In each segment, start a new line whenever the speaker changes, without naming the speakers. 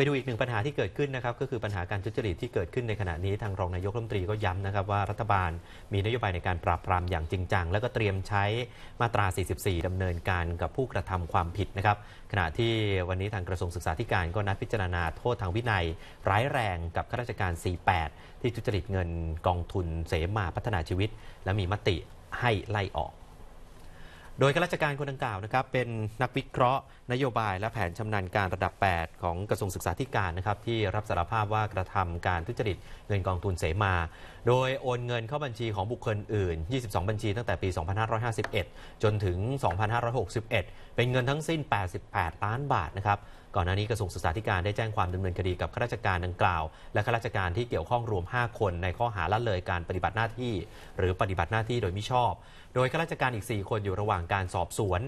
ไปดูอีกหนึ่งปัญหาที่เกิดขึ้นนะครับก็คือปัญหาการทุจริตที่เกิดขึ้นในขณะนี้ทางรองนายกรัฐมนตรีก็ย้ำนะครับว่ารัฐบาลมีนโยบายในการปราบปรามอย่างจริงจังและก็เตรียมใช้มาตรา 44 ดำเนินการกับผู้กระทำความผิดนะครับ ขณะที่วันนี้ทางกระทรวงศึกษาธิการ ก็นัดพิจารณาโทษทางวินัยร้ายแรงกับข้าราชการ 48 ที่ทุจริตเงินกองทุนเสมาพัฒนาชีวิต และมีมติให้ไล่ออกโดยข้าราชการคนดังกล่าวนะครับ เป็นนักวิเคราะห์นโยบายและแผนชำนาญการระดับ 8 ของกระทรวงศึกษาธิการนะครับ ที่รับสารภาพว่ากระทำการทุจริต เงินกองทุนเสมา โดยโอนเงินเข้าบัญชีของบุคคลอื่น 22 บัญชีตั้งแต่ปี 2551 จนถึง 2561 เป็นเงินทั้งสิ้น 88 ล้านบาทนะครับ ก่อนหน้านี้กระทรวงศึกษาธิการได้แจ้งความดำเนินคดีกับข้าราชการดังกล่าว และข้าราชการที่เกี่ยวข้องรวม 5 คนในข้อหาละเลยการปฏิบัติหน้าที่ หรือปฏิบัติหน้าที่โดยมิชอบ โดยข้าราชการอีก 4 คนอยู่ระหว่างางการสอบสวน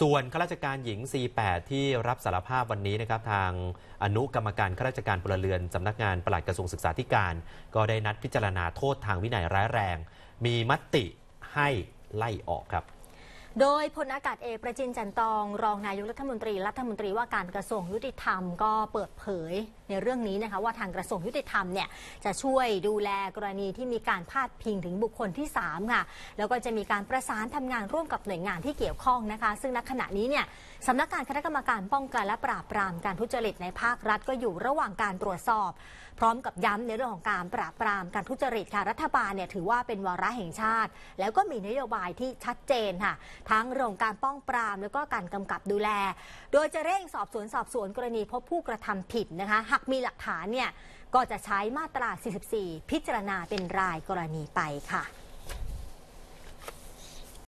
ส่วนข้าราชการหญิง C8 ที่รับสารภาพวันนี้นะครับ ทางอนุกรรมการข้าราชการพลเรือนสำนักงานปลัดกระทรวงศึกษาธิการ ก็ได้นัดพิจารณาโทษทางวินัยร้ายแรง มีมติให้ไล่ออกครับ
โดยพลอากาศเอกประจินจันตองรองนายกรัฐมนตรีรัฐมนตรีว่าการกระทรวงยุติธรรมก็เปิดเผยในเรื่องนี้นะคะ ว่าทางกระทรวงยุติธรรมเนี่ยจะช่วยดูแลกรณีที่มีการพาดพิงถึงบุคคลที่3ค่ะแล้วก็จะมีการประสานทำงานร่วมกับหน่วยงานที่เกี่ยวข้องนะคะ ซึ่งณขณะนี้เนี่ยสำนักงานคณะกรรมการป้องกัน และปราบปรามการทุจริตในภาครัฐก็อยู่ระหว่างการตรวจสอบ พร้อมกับย้ำในเรื่องของการ ปราบปรามการทุจริตค่ะรัฐบาลเนี่ยถือว่าเป็นวาระแห่งชาติ แล้วก็มีนโยบายที่ชัดเจนค่ะทั้งเรื่องการป้องปราม แล้วก็การกำกับดูแล โดยจะเร่งสอบสวนสอบสวนกรณีพบผู้กระทำผิดนะคะ หากมีหลักฐานเนี่ย ก็จะใช้มาตรา 44 พิจารณาเป็นรายกรณีไปค่ะ